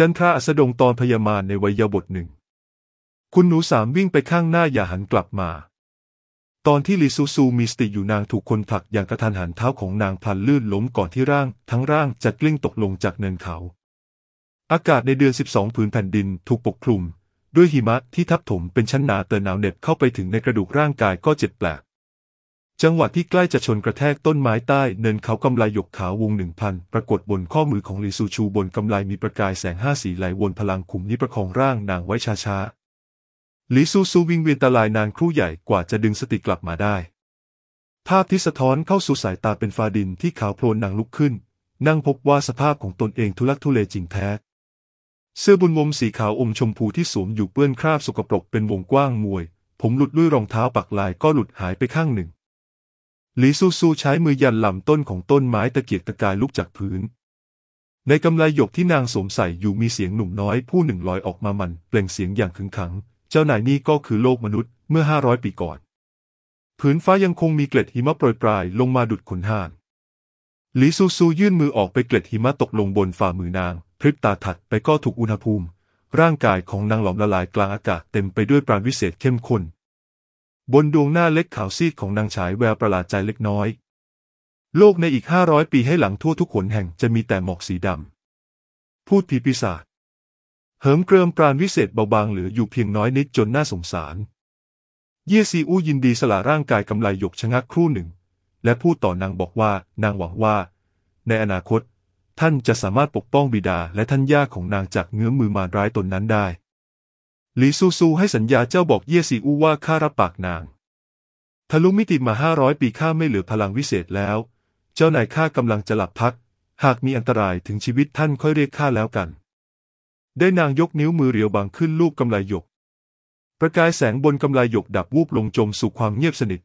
จันทราอัสดงตอนพยามาในวัยบทหนึ่ง คุณหนูสามวิ่งไปข้างหน้าอย่าหันกลับมา ตอนที่ลิซูซูมีสติอยู่นางถูกคนผลักอย่างกระทันหันเท้าของนางพันลื่นล้มก่อนที่ร่างทั้งร่างจะกลิ้งตกลงจากเนินเขา อากาศในเดือน 12ผืนแผ่นดินถูกปกคลุม ด้วยหิมะที่ทับถมเป็นชั้นหนาเตือนหนาวเหน็บเข้าไปถึงในกระดูกร่างกายก็เจ็บแปลกจังหวะที่ใกล้จะชนกระแทกต้นไม้ใต้เนินเขากำไลหยกขาววงหนึ่งพันปรากฏบนข้อมือของลีซูชูบนกำไลมีประกายแสงห้าสีไหลวนพลังขุมนิประคองร่างนางไว้ช้าช้าลีซูซูวิ่งเวียนตาลายนานครู่ใหญ่กว่าจะดึงสติกลับมาได้ ภาพที่สะท้อนเข้าสู่สายตาเป็นฟ้าดินที่ขาวโพลนนางลุกขึ้น นั่งพบว่าสภาพของตนเองทุลักทุเลจริงแท้เสื้อบุญงมสีขาวอมชมพูที่สวมอยู่เปื้อนคราบสกปรกเป็นวงกว้างมวย ผมหลุดด้วยรองเท้าปักลาย ก็หลุดหายไปข้างหนึ่งหลีซูซูใช้มือยันลำต้นของต้นไม้ตะเกียกตะกายลุกจากพื้น ในกำไลหยกที่นางสวมใส่อยู่มีเสียงหนุ่มน้อยผู้หนึ่งลอยออกมามัน เปล่งเสียงอย่างขึงขังเจ้านายนี่ก็คือโลกมนุษย์เมื่อห้าร้อยปีก่อนพื้นฟ้ายังคงมีเกล็ดหิมะโปรยปลายลงมาดุดขนห่าน หลีซูซูยื่นมือออกไปเกล็ดหิมะตกลงบนฝ่ามือนาง พริบตาถัดไปก็ถูกอุณหภูมิ ร่างกายของนางหลอมละลายกลางอากาศเต็มไปด้วยปราณวิเศษเข้มข้นบนดวงหน้าเล็กขาวซีดของนางฉายแววประหลาดใจเล็กน้อย โลกในอีกห้าร้อยปีให้หลังทั่วทุกขนแห่งจะมีแต่หมอกสีดำ พูดผีปีศาจ เหิมเกริมปราณวิเศษเบาบางเหลืออยู่เพียงน้อยนิดจนน่าสงสาร เย่ซีอู้ยินดีสละร่างกายกำไลหยกชะงักครู่หนึ่ง และพูดต่อนางบอกว่านางหวังว่า ในอนาคต ท่านจะสามารถปกป้องบิดาและท่านย่าของนางจากเงื้อมือมารร้ายตนนั้นได้หลีซูซูให้สัญญาเจ้าบอกเย่ซีอูว่าข้ารับปากนางทะลุมิติมาห้าร้อยปีข้าไม่เหลือพลังวิเศษแล้ว เจ้านายข้ากำลังจะหลับพัก หากมีอันตรายถึงชีวิตท่านค่อยเรียกข้าแล้วกัน ได้นางยกนิ้วมือเรียวบางขึ้นลูกกำไลหยก ประกายแสงบนกำไลหยกดับวูบลงจมสู่ความเงียบสนิท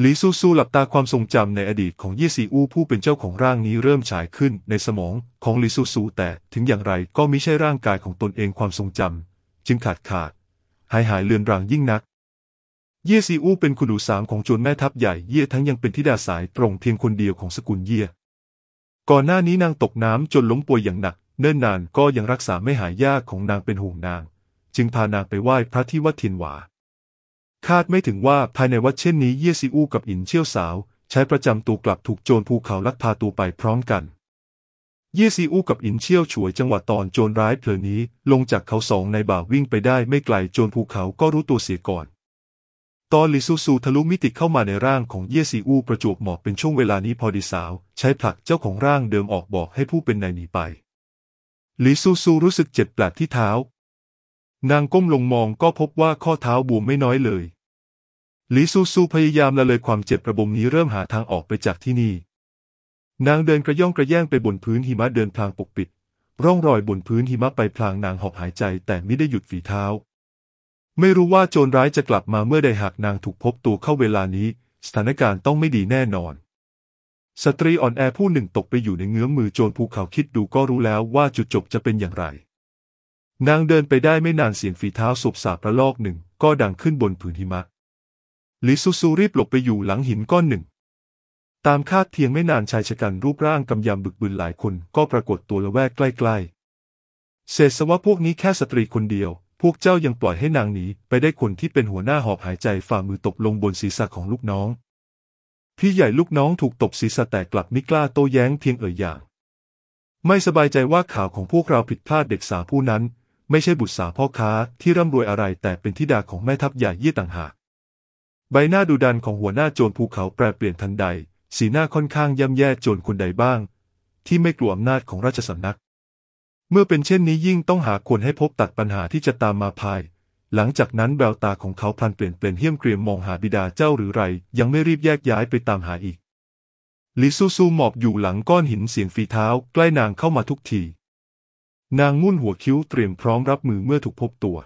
หลีซูซูหลับตาความทรงจำในอดีตของเยซีอูผู้เป็นเจ้าของร่างนี้เริ่มฉายขึ้นในสมองของหลีซูซู แต่ถึงอย่างไรก็ไม่ใช่ร่างกายของตนเองความทรงจำจึงขาดขาด หายหายเลือนรางยิ่งนัก เย่ซีอูเป็นคุณนูสามของโจนแม่ทัพใหญ่เย่ทั้งยังเป็นทิดาสายตรงเพียงคนเดียวของสกุลเย่ก่อนหน้านี้นางตกน้ำจนล้มป่วยอย่างหนัก เนิ่นนานก็ยังรักษาไม่หายยากของนางเป็นห่วงนาง จึงพานางไปไหว้พระที่วัดทินหวา คาดไม่ถึงว่าภายในวัดเช่นนี้เย่ซีอูกับอินเชี่ยวสาว ใช้ประจำตัวกลับถูกโจรภูเขาลักพาตัวไปพร้อมกันเย่ซีอูกับอินเชี่ยวฉวยจังหวะตอนโจรร้ายเผลอนี้ ลงจากเขาสองในบ่าวิ่งไปได้ไม่ไกล โจรภูเขาก็รู้ตัวเสียก่อน ตอนลิซูซูทะลุมิติเข้ามาในร่างของเย่ซีอูประจวบเหมาะเป็นช่วงเวลานี้พอดีสาว ใช้ผลักเจ้าของร่างเดิมออกบอกให้ผู้เป็นนายหนีไปลิซูซูรู้สึกเจ็บแปลกที่เท้า นางก้มลงมองก็พบว่าข้อเท้าบวมไม่น้อยเลยลิซูซูพยายามละเลยความเจ็บประบมนี้เริ่มหาทางออกไปจากที่นี่นางเดินกระย่องกระแย่งไปบนพื้นหิมะเดินทางปกปิด ร่องรอยบนพื้นหิมะไปพลางนางหอบหายใจแต่ไม่ได้หยุดฝีเท้า ไม่รู้ว่าโจรร้ายจะกลับมาเมื่อใดหากนางถูกพบตัวเข้าเวลานี้ สถานการณ์ต้องไม่ดีแน่นอน สตรีอ่อนแอผู้หนึ่งตกไปอยู่ในเงื้อมมือโจรภูเขาคิดดูก็รู้แล้วว่าจุดจบจะเป็นอย่างไร นางเดินไปได้ไม่นานเสียงฝีเท้าสบสาประลอกหนึ่ง ก็ดังขึ้นบนผืนหิมะลิซูซูรีบหลบไปอยู่หลังหินก้อนหนึ่งตามคาดเทียงไม่นานชายชะกันรูปร่างกำยำบึกบึนหลายคนก็ปรากฏตัวละแวกใกล้ๆเศษสวะพวกนี้แค่สตรีคนเดียว พวกเจ้ายังปล่อยให้นางหนีไปได้คนที่เป็นหัวหน้าหอบหายใจฝ่ามือตกลงบนศีรษะของลูกน้อง พี่ใหญ่ลูกน้องถูกตบศีรษะแตกกลับไม่กล้าโต้แย้งเพียงเอ่ยอย่าง ไม่สบายใจว่าข่าวของพวกเราผิดพลาดเด็กสาวผู้นั้นไม่ใช่บุตรสาวพ่อค้าที่ร่ำรวยอะไรแต่เป็นธิดาของแม่ทัพใหญ่เยี่ยต่างหากใบหน้าดูดันของหัวหน้าโจรภูเขาแปรเปลี่ยนทันใดสีหน้าค่อนข้างย่ำแย่โจรคนใดบ้าง ที่ไม่กลัวอำนาจของราชสำนัก เมื่อเป็นเช่นนี้ยิ่งต้องหาคนให้พบตัดปัญหาที่จะตามมาภาย หลังจากนั้นแววตาของเขาพลันเปลี่ยนเปลี่ยนเฮี้ยมเกรียมมองหาบิดาเจ้าหรือไร ยังไม่รีบแยกย้ายไปตามหาอีกลิซูซูหมอบอยู่หลังก้อนหินเสียงฝีเท้าใกล้นางเข้ามาทุกที นางงุ่นหัวคิ้วเตรียมพร้อมรับมือเมื่อถูกพบตัว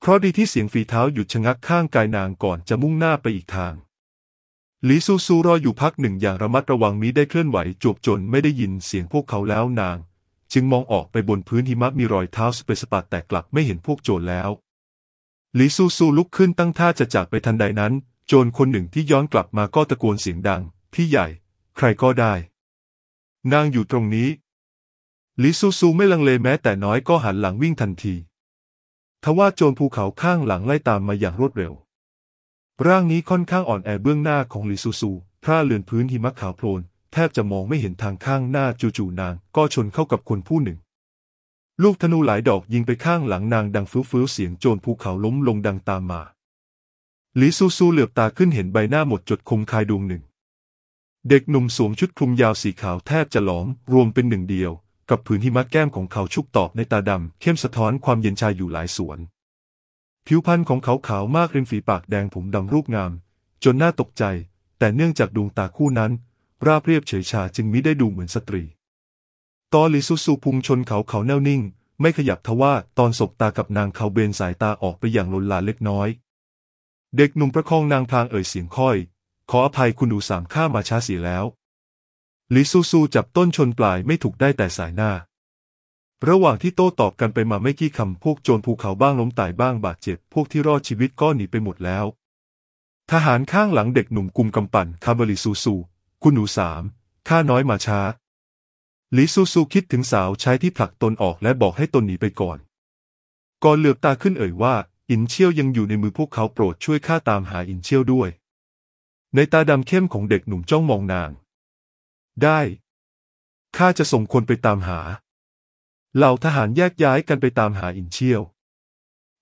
เพราะดีที่เสียงฝีเท้าหยุดชะงักข้างกายนางก่อนจะมุ่งหน้าไปอีกทางหลีซูซูรออยู่พักหนึ่งอย่างระมัดระวังมิได้เคลื่อนไหวจวบจนไม่ได้ยินเสียงพวกเขาแล้วนาง จึงมองออกไปบนพื้นหิมะมีรอยเท้าสเปสปาแต่กลับไม่เห็นพวกโจรแล้วหลีซูซูลุกขึ้นตั้งท่าจะจากไปทันใดนั้น โจรคนหนึ่งที่ย้อนกลับมาก็ตะโกนเสียงดัง พี่ใหญ่ ใครก็ได้ นางอยู่ตรงนี้หลีซูซูไม่ลังเลแม้แต่น้อยก็หันหลังวิ่งทันทีทว่าโจรภูเขาข้างหลังไล่ตามมาอย่างรวดเร็วร่างนี้ค่อนข้างอ่อนแอเบื้องหน้าของลิซูซูพร่าเลือนพื้นหิมะขาวโพลนแทบจะมองไม่เห็นทางข้างหน้าจู่ๆนาง ก็ชนเข้ากับคนผู้หนึ่ง ลูกธนูหลายดอกยิงไปข้างหลังนางดังฟื้ืๆเสียงโจรภูเขาล้มลงดังตามมาหลีซูซูเหลือบตาขึ้นเห็นใบหน้าหมดจดคมคายดวงหนึ่ง เด็กหนุ่มสวมชุดคลุมยาวสีขาวแทบจะหลอมรวมเป็นหนึ่งเดียว กับผืนหิมะแก้มของเขาชุกตอบในตาดำเข้มสะท้อนความเย็นชาอยู่หลายส่วนผิวพรรณของเขาขาวมากริมฝีปากแดงผมดำรูปงาม จนน่าตกใจ แต่เนื่องจากดวงตาคู่นั้นราบเรียบเฉยชาจึงมิได้ดูเหมือนสตรี ตอนลิซุสูพุงชนเขาเขาแน่วนิ่ง ไม่ขยับทว่าตอนสบตากับนางเขาเบนสายตาออกไปอย่างลนลาเล็กน้อย เด็กหนุ่มประคองนางทางเอ่ยเสียงค่อย ขออภัยคุณดูสามข้ามาช้าเสียแล้ว ลิซูซูจับต้นชนปลายไม่ถูกได้แต่สายหน้าระหว่างที่โต้ตอบกันไปมาไม่กี่คำพวกโจรภูเขาบ้างล้มตายบ้างบาดเจ็บ พวกที่รอดชีวิตก็หนีไปหมดแล้ว ทหารข้างหลังเด็กหนุ่มกุมกำปั่นคาบริซูซู คุณหนูสามข้าน้อยมาช้า ลิซูซูคิดถึงสาวใช้ที่ผลักตนออกและบอกให้ตนหนีไปก่อน ก่อนเหลือบตาขึ้นเอ่ยว่า อินเชียวยังอยู่ในมือพวกเขาโปรดช่วยข้าตามหาอินเชียวด้วย ในตาดำเข้มของเด็กหนุ่มจ้องมองนาง ได้ข้าจะส่งคนไปตามหาเหล่าทหารแยกย้ายกันไปตามหาอินเชียว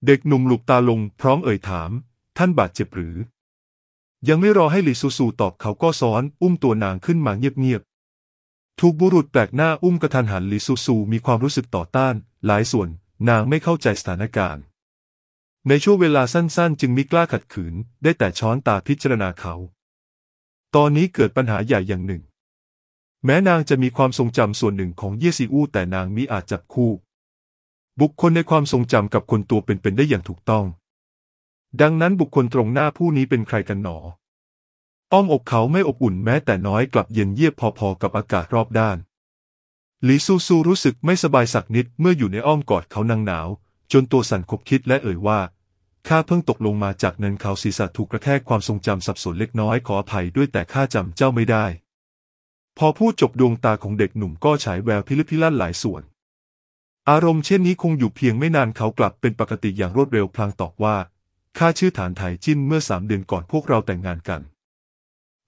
เด็กหนุ่มหลุบตาลงพร้อมเอ่ยถาม ท่านบาดเจ็บหรือ ยังไม่รอให้หลิซูซูตอบเขาก็ซ้อน อุ้มตัวนางขึ้นมาเงียบๆ ถูกบุรุษแปลกหน้าอุ้มกระทันหันหลิซูซู มีความรู้สึกต่อต้าน หลายส่วนนางไม่เข้าใจสถานการณ์ ในช่วงเวลาสั้นๆ จึงมิกล้าขัดขืน ได้แต่ช้อนตาพิจารณาเขา ตอนนี้เกิดปัญหาใหญ่อย่างหนึ่งแม้นางจะมีความทรงจำส่วนหนึ่งของเยซีอูแต่นางมิอาจจับคู่ บุคคลในความทรงจำกับคนตัวเป็นๆได้อย่างถูกต้อง ดังนั้นบุคคลตรงหน้าผู้นี้เป็นใครกันหนอ อ้อมอกเขาไม่อบอุ่นแม้แต่น้อยกลับเย็นเยียบพอๆกับอากาศรอบด้านหลีซูซูรู้สึกไม่สบายสักนิดเมื่ออยู่ในอ้อมกอดเขานางหนาว จนตัวสั่นคบคิดและเอ่ยว่าข้าเพิ่งตกลงมาจากเนินเขาศีรษะถูกกระแทกความทรงจำสับสนเล็กน้อยขออภัยด้วยแต่ข้าจำเจ้าไม่ได้พอพูดจบดวงตาของเด็กหนุ่มก็ฉายแววพิลึกพิลั่นหลายส่วน อารมณ์เช่นนี้คงอยู่เพียงไม่นานเขากลับเป็นปกติอย่างรวดเร็วพลางตอบว่าข้าชื่อฐานไยจิ้นเมื่อสามเดือนก่อนพวกเราแต่งงานกัน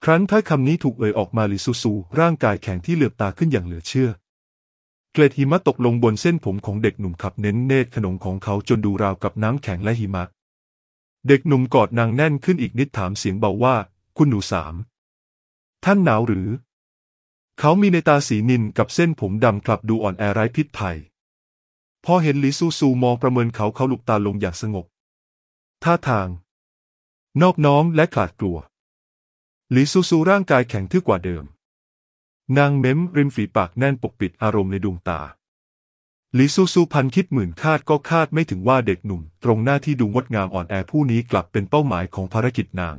ครั้นถ้อยคำนี้ถูกเอ่ยออกมาลิซูซู ร่างกายแข็งที่เหลือบตาขึ้นอย่างเหลือเชื่อ เกล็ดหิมะตกลงบนเส้นผมของเด็กหนุ่มขับเน้นเนตรขนงของเขาจนดูราวกับน้ำแข็งและหิมะ เด็กหนุ่มกอดนางแน่นขึ้นอีกนิดถามเสียงเบาว่า คุณหนูสามท่านหนาวหรือเขามีในตาสีนินกับเส้นผมดำกลับดูอ่อนแอไร้พิษภัย พอเห็นหลีซูซูมองประเมินเขาเขาหลุกตาลงอย่างสงบท่าทาง นอบน้อมและขาดกลัว หลีซูซูร่างกายแข็งทื่อกว่าเดิม นางเม้มริมฝีปากแน่นปกปิดอารมณ์ในดวงตา หลีซูซูพันคิดหมื่นคาดก็คาดไม่ถึงว่าเด็กหนุ่ม ตรงหน้าที่ดูงดงามอ่อนแอผู้นี้กลับเป็นเป้าหมายของภารกิจนาง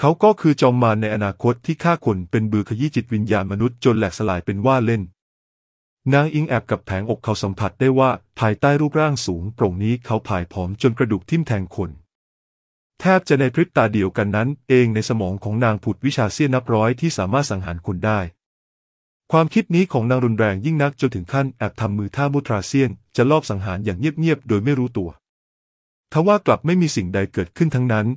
เขาก็คือจอมมารในอนาคตที่ฆ่าคนเป็นบือขยี้จิตวิญญาณมนุษย์จนแหลกสลายเป็นว่าเล่น นางอิงแอบกับแผงอกเขาสัมผัสได้ว่า ภายใต้รูปร่างสูงโปร่งนี้เขาผายผอมจนกระดูกทิ่มแทงคน แทบจะในพริบตาเดียวกันนั้น เองในสมองของนางผุดวิชาเสี้ยนับร้อยที่สามารถสังหารคนได้ ความคิดนี้ของนางรุนแรงยิ่งนักจนถึงขั้นแอบทำมือท่ามุตราเซียน จะลอบสังหารอย่างเงียบๆโดยไม่รู้ตัว ทว่ากลับไม่มีสิ่งใดเกิดขึ้นทั้งนั้น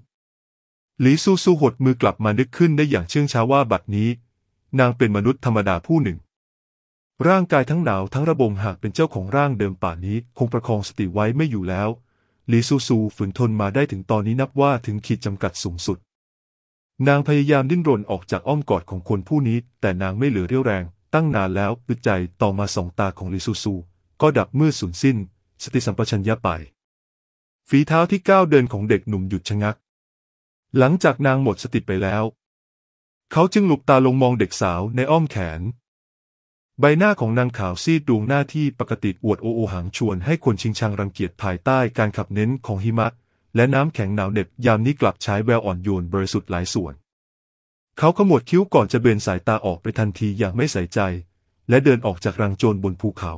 หลีซูซูหดมือกลับมานึกขึ้นได้อย่างเชื่องช้าว่าบัดนี้ นางเป็นมนุษย์ธรรมดาผู้หนึ่ง ร่างกายทั้งหนาวทั้งระบมหากเป็นเจ้าของร่างเดิมป่านี้ คงประคองสติไว้ไม่อยู่แล้วหลีซูซูฝืนทนมาได้ถึงตอนนี้นับว่าถึงขีดจำกัดสูงสุด นางพยายามดิ้นรนออกจากอ้อมกอดของคนผู้นี้ แต่นางไม่เหลือเรี่ยวแรง ตั้งนานแล้วปิดใจต่อมาสองตาของลิซูซู ก็ดับมืดสูญสิ้น สติสัมปชัญญะไป ฝีเท้าที่ก้าวเดินของเด็กหนุ่มหยุดชะงักหลังจากนางหมดสติไปแล้ว เขาจึงหลุบตาลงมองเด็กสาวในอ้อมแขน ใบหน้าของนางขาวซีดดวงหน้าที่ปกติอวดโอโอหังชวนให้คนชิงชังรังเกียจภายใต้การขับเน้นของหิมะและน้ำแข็งหนาวเหน็บยามนี้กลับใช้แววอ่อนโยนบริสุทธิ์หลายส่วน เขาขมวดคิ้วก่อนจะเบนสายตาออกไปทันทีอย่างไม่ใส่ใจและเดินออกจากรังโจรบนภูเขา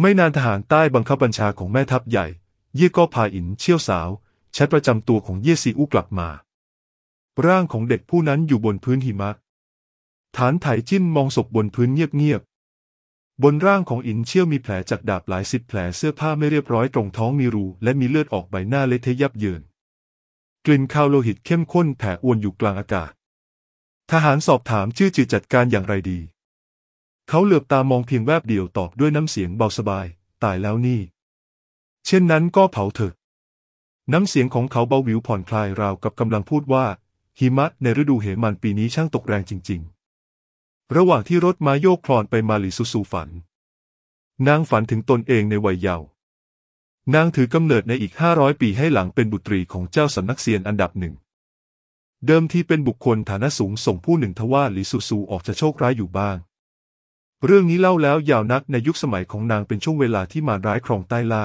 ไม่นานทหารใต้บังคับบัญชาของแม่ทัพใหญ่เยี่ยก็พาอินเชี่ยวสาวแชทประจำตัวของเยซีอูกลับมา ร่างของเด็กผู้นั้นอยู่บนพื้นหิมะ ฐานไถจิ้นมองศพบนพื้นเงียบๆบนร่างของอินเชี่ยวมีแผลจากดาบหลายสิบแผลเสื้อผ้าไม่เรียบร้อยตรงท้องมีรูและมีเลือดออกใบหน้าเละเทะยับเยิน กลิ่นคาวโลหิตเข้มข้นแผ่อวนอยู่กลางอากาศ ทหารสอบถามชื่อจือจัดการอย่างไรดี เขาเหลือบตามองเพียงแวบเดียวตอบด้วยน้ำเสียงเบาสบายตายแล้วนี่ เช่นนั้นก็เผาเถอะน้ำเสียงของเขาเบาหวิวผ่อนคลายราวกับกำลังพูดว่าหิมะในฤดูเหมันปีนี้ช่างตกแรงจริงๆ ระหว่างที่รถมาโยกคลอนไปมาลิซุสูฝัน นางฝันถึงตนเองในวัยเยาว์นางถือกำเนิดในอีกห้าร้อยปีให้หลังเป็นบุตรีของเจ้าสำนักเซียนอันดับหนึ่ง เดิมทีเป็นบุคคลฐานะสูงส่งผู้หนึ่งทว่าลิซุสูออกจะโชคร้ายอยู่บ้าง เรื่องนี้เล่าแล้วยาวนักในยุคสมัยของนางเป็นช่วงเวลาที่มารร้ายครองใต้ล่า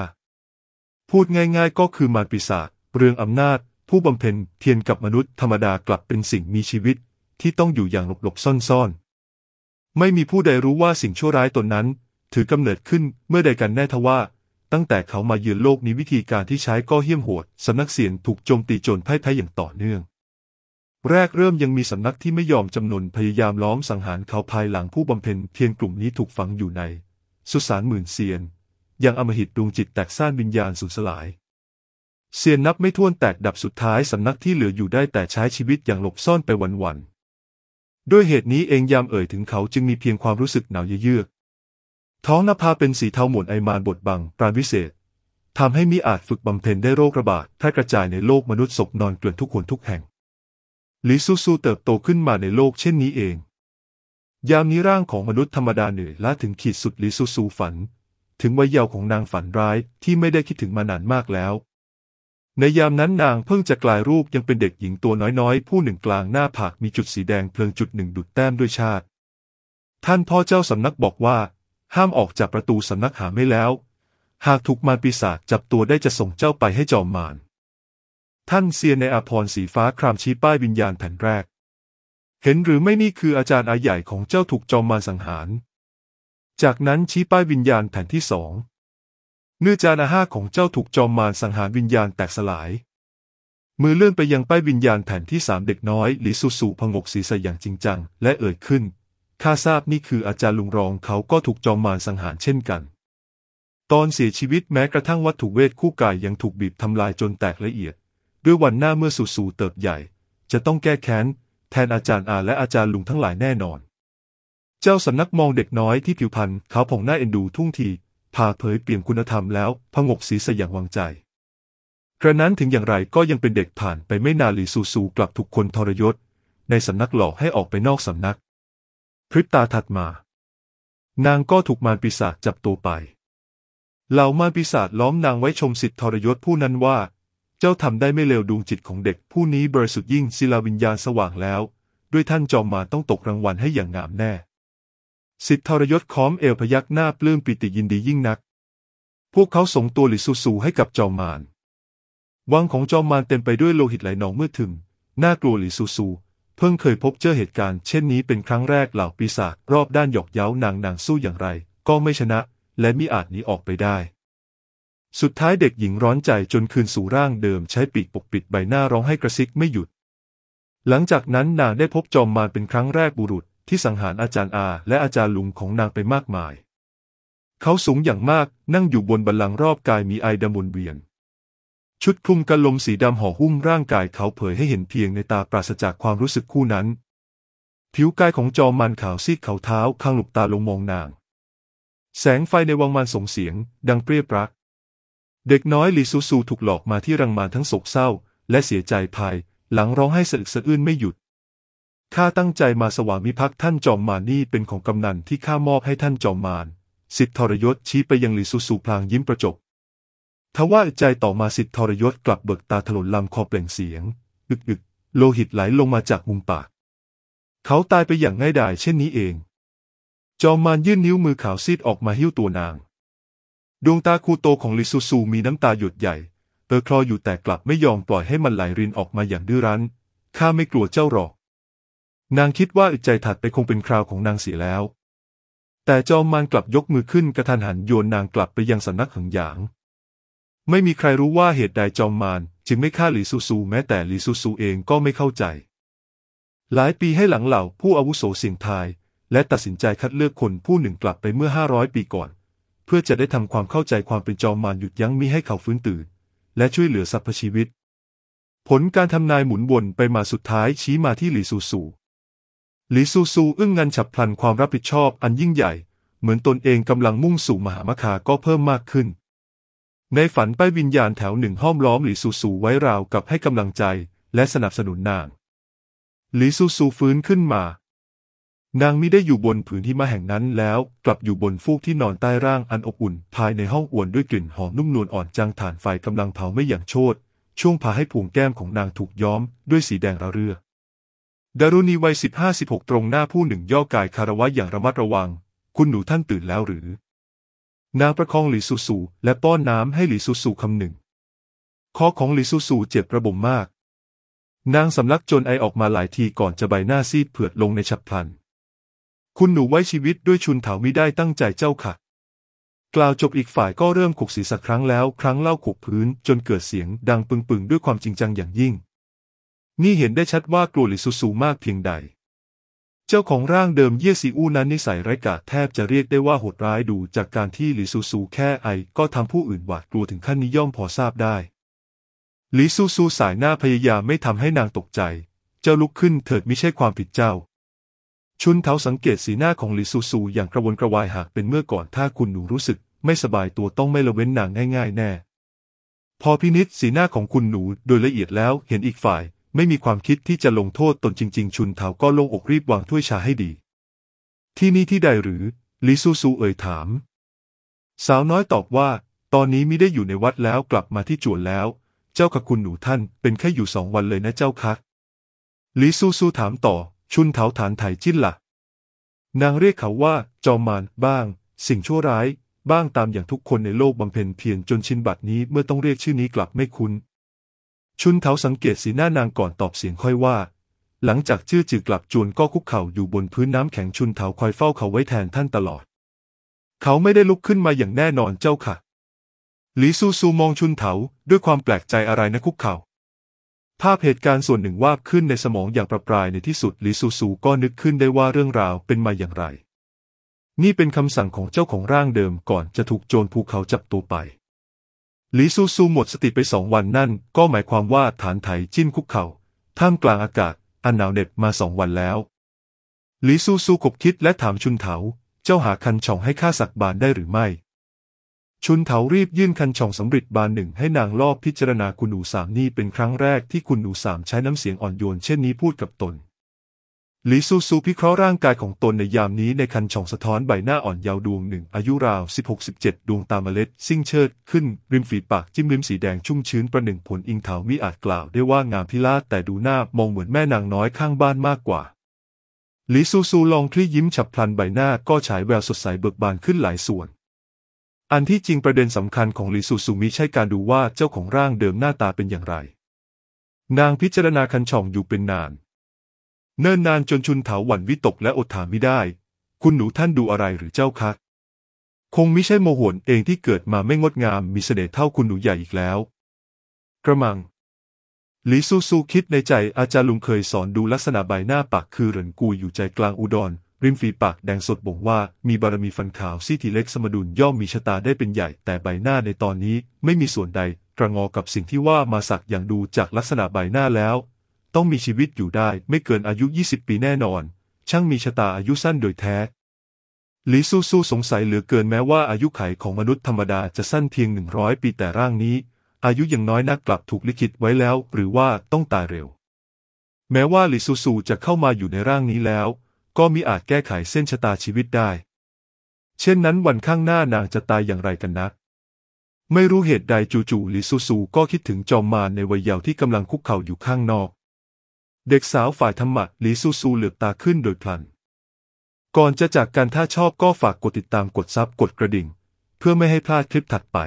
พูดง่ายๆก็คือมารปีศาจเรื่องอำนาจ ผู้บำเพ็ญเทียนกับมนุษย์ธรรมดากลับเป็นสิ่งมีชีวิต ที่ต้องอยู่อย่างหลบๆซ่อนๆ ไม่มีผู้ใดรู้ว่าสิ่งชั่วร้ายตนนั้น ถือกำเนิดขึ้นเมื่อใดกันแน่ทว่า ตั้งแต่เขามาเยือนโลกนี้วิธีการที่ใช้ก็เหี้ยมโหดสำนักเสียงถูกโจมตีโจรพ่ายแพ้อย่างต่อเนื่อง แรกเริ่มยังมีสำนักที่ไม่ยอมจำนวนพยายามล้อมสังหารเขาภายหลังผู้บำเพ็ญเทียนกลุ่มนี้ถูกฝังอยู่ใน สุสานหมื่นเซียนยังอมหิตดวงจิตแตกร่างวิญญาณสูญสลายเซียนนับไม่ถ้วนแตกดับสุดท้ายสำนักที่เหลืออยู่ได้แต่ใช้ชีวิตอย่างหลบซ่อนไปวันๆด้วยเหตุนี้เองยามเอ่ยถึงเขาจึงมีเพียงความรู้สึกหนาวเยือกท้องนภาเป็นสีเทาหม่นไอมานบดบังปราวิเศษทำให้มิอาจฝึกบำเพ็ญได้โรคระบาดแพร่กระจายในโลกมนุษย์ศพนอนเกลื่อนทุกคนทุกแห่งหลิซูซูเติบโตขึ้นมาในโลกเช่นนี้เอง ยามนี้ร่างของมนุษย์ธรรมดาเหนื่อยล้าถึงขีดสุดหลิซูซูฝันถึงวัยเยาว์ของนางฝันร้ายที่ไม่ได้คิดถึงมานานมากแล้ว ในยามนั้นนางเพิ่งจะกลายรูปยังเป็นเด็กหญิงตัวน้อยๆผู้หนึ่งกลางหน้าผากมีจุดสีแดงเพลิงจุดหนึ่งดุดแต้มด้วยชาติท่านพ่อเจ้าสำนักบอกว่า ห้ามออกจากประตูสำนักหาไม่แล้ว หากถูกมารปีศาจจับตัวได้จะส่งเจ้าไปให้จอมมาร ท่านเซียนในอาพรสีฟ้าครามชี้ป้ายวิญญาณแผ่นแรก เห็นหรือไม่นี่คืออาจารย์อาใหญ่ของเจ้าถูกจอมมารสังหารจากนั้นชี้ป้ายวิญญาณแผ่นที่สองเนื้อจานาห้าของเจ้าถูกจอมมารสังหารวิญญาณแตกสลาย มือเลื่อนไปยังป้ายวิญญาณแผ่นที่สามเด็กน้อยหลิซูสูพงกศีรษะอย่างจริงจัง และเอ่ยขึ้นข้าทราบนี่คืออาจารย์ลุงรองเขาก็ถูกจอมมารสังหารเช่นกัน ตอนเสียชีวิตแม้กระทั่งวัตถุเวทคู่กายยังถูกบีบทำลายจนแตกละเอียด ด้วยวันหน้าเมื่อสุสูเติบใหญ่ จะต้องแก้แค้น แทนอาจารย์อาและอาจารย์ลุงทั้งหลายแน่นอนเจ้าสำนักมองเด็กน้อยที่ผิวพรรณขาวผ่องหน้าเอ็นดูทุ่งที พาเผยเปลี่ยนคุณธรรมแล้ว พงกศีสอย่างวางใจกระนั้นถึงอย่างไรก็ยังเป็นเด็กผ่านไปไม่นานหลีซูซู กลับถูกคนทรยศ ในสำนักหลอกให้ออกไปนอกสำนักพริบตาถัดมา นางก็ถูกมารปีศาจจับตัวไป เหล่ามารปีศาจล้อมนางไว้ชมสิทธิทรยศผู้นั้นว่า เจ้าทำได้ไม่เลวดวงจิตของเด็กผู้นี้บริสุทธิ์ยิ่งศิลาวิญญาณสว่างแล้ว ด้วยท่านจอมมาต้องตกรางวัลให้อย่างงามแน่สิทธทรยศค้อมเอลพยักหน้าปลื้มปิติยินดียิ่งนัก พวกเขาส่งตัวหลิสูสูให้กับจอมมาร วังของจอมมารเต็มไปด้วยโลหิตไหลนองเมื่อถึงน่ากลัวหลิสูสูเพิ่งเคยพบเจอเหตุการณ์เช่นนี้เป็นครั้งแรกเหล่าปีศาจรอบด้านหยอกเย้านางนางสู้อย่างไรก็ไม่ชนะและมิอาจหนีออกไปได้ สุดท้ายเด็กหญิงร้อนใจจนคืนสู่ร่างเดิมใช้ปีกปกปิดใบหน้าร้องให้กระซิกไม่หยุด หลังจากนั้นนางได้พบจอมมารเป็นครั้งแรกบุรุษที่สังหารอาจารย์อาและอาจารย์ลุงของนางไปมากมาย เขาสูงอย่างมากนั่งอยู่บนบัลลังก์รอบกายมีไอดำุนเวียน ชุดคลุมกันลมสีดำห่อหุ้มร่างกายเขาเผยให้เห็นเพียงในตาปราศจากความรู้สึกคู่นั้นผิวกายของจอมันขาวซีดเขาเท้า ข้างหลุบตาลงมองนาง แสงไฟในวังมันส่งเสียง ดังเปรี้ยปรักเด็กน้อยลีซูซูถูกหลอกมาที่รังมานทั้งโศกเศร้า และเสียใจภาย หลังร้องให้สะอึกสะอื้นไม่หยุดข้าตั้งใจมาสวามิภักดิ์ท่านจอมมานี่เป็นของกำนันที่ข้ามอบให้ท่านจอมมาน สิทธทรยศชี้ไปยังลิสุสูพลางยิ้มประจบทว่าใจต่อมาสิทธทรยศกลับเบิกตาถลนลำคอเปล่งเสียงอึกอึกโลหิตไหลลงมาจากมุมปาก เขาตายไปอย่างง่ายดายเช่นนี้เอง จอมมานยื่นนิ้วมือขาวซีดออกมาหิ้วตัวนาง ดวงตาคูโตของลิสุสูมีน้ำตาหยดใหญ่เออคลออยู่แต่กลับไม่ยอมปล่อยให้มันไหลรินออกมาอย่างดื้อรั้นข้าไม่กลัวเจ้าหรอกนางคิดว่าอึดใจถัดไปคงเป็นคราวของนางเสียแล้ว แต่จอมมารกลับยกมือขึ้นกระทันหันโยนนางกลับไปยังสำนักหังหยาง ไม่มีใครรู้ว่าเหตุใดจอมมารจึงไม่ฆ่าหลีซูซู แม้แต่หลีซูซูเองก็ไม่เข้าใจ หลายปีให้หลังเหล่าผู้อาวุโสเสียงทาย และตัดสินใจคัดเลือกคนผู้หนึ่งกลับไปเมื่อห้าร้อยปีก่อน เพื่อจะได้ทำความเข้าใจความเป็นจอมมารหยุดยั้งมิให้เขาฟื้นตื่น และช่วยเหลือสรรพชีวิต ผลการทำนายหมุนวนไปมาสุดท้ายชี้มาที่หลีซูซูหลีซูซูอึ้งงันฉับพลันความรับผิดชอบอันยิ่งใหญ่ เหมือนตนเองกำลังมุ่งสู่มหามคาก็เพิ่มมากขึ้นในฝันปวิญญาณแถวหนึ่งห้อมล้อมหลีซูซูไว้ราวกับให้กำลังใจและสนับสนุนนางหลีซูซูฟื้นขึ้นมา นางมิได้อยู่บนผืนที่มาแห่งนั้นแล้ว กลับอยู่บนฟูกที่นอนใต้ร่างอันอบอุ่น ภายในห้องอวนด้วยกลิ่นหอมนุ่มนวลอ่อนจางฐานไฟกำลังเผาไม่อย่างโชดช่วงพาให้ผงแก้มของนางถูกย้อม ด้วยสีแดงระเรื่อดารุณีวัยสิบห้าสิบหกตรงหน้าผู้หนึ่งย่อกายคารวะอย่างระมัดระวัง คุณหนูท่านตื่นแล้วหรือ นางประคองหลีสุสูและป้อนน้ำให้หลีสุสูคำหนึ่งคอของหลีสุสูเจ็บระบมมาก นางสำลักจนไอออกมาหลายทีก่อนจะใบหน้าซีดเผือดลงในฉับพลัน คุณหนูไว้ชีวิตด้วยชุนเถามิได้ตั้งใจเจ้าค่ะ กล่าวจบอีกฝ่ายก็เริ่มขุกศีรษะครั้งแล้วครั้งเล่าขุกพื้น จนเกิดเสียง ดังปึงๆด้วยความจริงจังอย่างยิ่งนี่เห็นได้ชัดว่ากลัวลิซุสูมากเพียงใด เจ้าของร่างเดิมเยซีอูนั้นนิสัยไร้กาศแทบจะเรียกได้ว่าโหดร้ายดู จากการที่หลิซูซู แค่ไอก็ทำผู้อื่นหวาดกลัวถึงขั้นนี้ย่อมพอทราบได้หลิซูซูสายหน้าพยายามไม่ทำให้นางตกใจ เจ้าลุกขึ้นเถิดไม่ใช่ความผิดเจ้า ชุนเทาสังเกตสีหน้าของหลิซูซู อย่างกระวนกระวายหากเป็นเมื่อก่อนถ้าคุณหนูรู้สึก ไม่สบายตัวต้องไม่ละเว้นนางง่าย ๆ แน่ พอพินิษสีหน้าของคุณหนูโดยละเอียดแล้วเห็นอีกฝ่ายไม่มีความคิดที่จะลงโทษตนจริงๆ ชุนเทาก็ลงอกรีบวางถ้วยชาให้ดี ที่นี่ที่ใดหรือ ลิซูซูเอ่ยถาม สาวน้อยตอบว่า ตอนนี้มิได้อยู่ในวัดแล้วกลับมาที่จวนแล้ว เจ้าขะคุณหนูท่านเป็นแค่อยู่สองวันเลยนะเจ้าค่ะลิซูซูถามต่อ ชุนเทาถานไถจิ้นละ่ะ นางเรียกเขาว่า จอมมาน บ้าง สิ่งชั่วร้าย บ้างตามอย่างทุกคนในโลกบำเพ็ญเพียรจนชินบัดนี้เมื่อต้องเรียกชื่อนี้กลับไม่คุ้นชุนเทาสังเกตสีหน้านางก่อนตอบเสียงค่อยว่า หลังจากชื่อจือกลับจวนก็คุกเข่าอยู่บนพื้นน้ำแข็งชุนเทาคอยเฝ้าเขาไว้แทนท่านตลอด เขาไม่ได้ลุกขึ้นมาอย่างแน่นอนเจ้าค่ะหลีซูซูมองชุนเทาด้วยความแปลกใจอะไรนะคุกเข่า ภาพเหตุการณ์ส่วนหนึ่งวาบขึ้นในสมองอย่างประปรายในที่สุดหลีซูซูก็นึกขึ้นได้ว่าเรื่องราวเป็นมาอย่างไร นี่เป็นคำสั่งของเจ้าของร่างเดิมก่อนจะถูกโจรภูเขาจับตัวไปหลีซูซูหมดสติไปสองวันนั่นก็หมายความว่าฐานไถจิ้นคุกเขา่า ท่ามกลางอากาศ อันหนาวเหน็บมาสองวันแล้ว หลีซูซูขบคิดและถามชุนเถาเจ้าหาคันช่องให้ข้าสักบานได้หรือไม่ ชุนเถารีบยื่นคันช่องสำริดบานหนึ่งให้นางลอบพิจารณาคุณอูสามนี่เป็นครั้งแรกที่คุณอูสามใช้น้ำเสียงอ่อนโยนเช่นนี้พูดกับตนหลีซูซูพิเคราะห์ร่างกายของตนในยามนี้ในคันช่องสะท้อนใบหน้าอ่อนเยาว์ดวงหนึ่งอายุราว 16-17 ดวงตาเมล็ด ซิ่งเชิดขึ้นริมฝีปากจิ้มริมสีแดงชุ่มชื้นประหนึ่งผลอิงเถามิอาจกล่าวได้ว่างามพิลาศแต่ดูหน้ามองเหมือนแม่นางน้อยข้างบ้านมากกว่า หลีซูซูลองคลี่ยิ้มฉับพลันใบหน้าก็ฉายแววสดใสเบิกบานขึ้นหลายส่วน อันที่จริงประเด็นสำคัญของหลีซูซูมิใช่การดูว่าเจ้าของร่างเดิมหน้าตาเป็นอย่างไร นางพิจารณาคันช่องอยู่เป็นนานเนิ่นนานจนชุนเถาวันวิตกและอดถามไม่ได้ คุณหนูท่านดูอะไรหรือเจ้าคะคงไม่ใช่โมโหนเองที่เกิดมาไม่งดงามมีเสน่ห์เท่าคุณหนูใหญ่อีกแล้ว กระมัง หลีซูซูคิดในใจอาจารย์ลุงเคยสอนดูลักษณะใบหน้าปากคือเหรินกูอยู่ใจกลางอุดร ริมฝีปากแดงสดบ่งว่า มีบารมีฟันขาวซี่ทีเล็กสมดุลย่อมมีชะตาได้เป็นใหญ่แต่ใบหน้าในตอนนี้ ไม่มีส่วนใดกระงอกับสิ่งที่ว่ามาสักอย่างดูจากลักษณะใบหน้าแล้วต้องมีชีวิตอยู่ได้ ไม่เกินอายุ 20 ปีแน่นอน ช่างมีชะตาอายุสั้นโดยแท้ หลีสู้สู้สงสัยเหลือเกินแม้ว่าอายุไขของมนุษย์ธรรมดาจะสั้นเพียงหนึ่งร้อยปีแต่ร่างนี้ อายุยังน้อยนักกลับถูกลิขิตไว้แล้ว หรือว่าต้องตายเร็ว แม้ว่าหลีซูซูจะเข้ามาอยู่ในร่างนี้แล้ว ก็มิอาจแก้ไขเส้นชะตาชีวิตได้ เช่นนั้นวันข้างหน้านางจะตายอย่างไรกันนะักไม่รู้เหตุใดจู่ๆหลิซูซูก็คิดถึงจอมมารในวัยเยาว์ที่กำลังคุกเข่าอยู่ข้างนอกเด็กสาวฝ่ายธรรมะหลีซูซูเหลือบตาขึ้นโดยพลัน ก่อนจะจากกันถ้าชอบก็ฝากกดติดตามกดซับกดกระดิ่ง เพื่อไม่ให้พลาดคลิปถัดไป